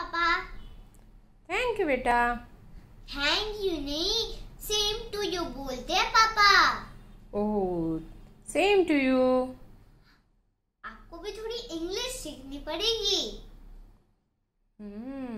पापा thank you बेटा thank you नहीं सेम टू यू बोलते हैं पापा ओह सेम टू यू आपको भी थोड़ी इंग्लिश सीखनी पड़ेगी हम्म hmm.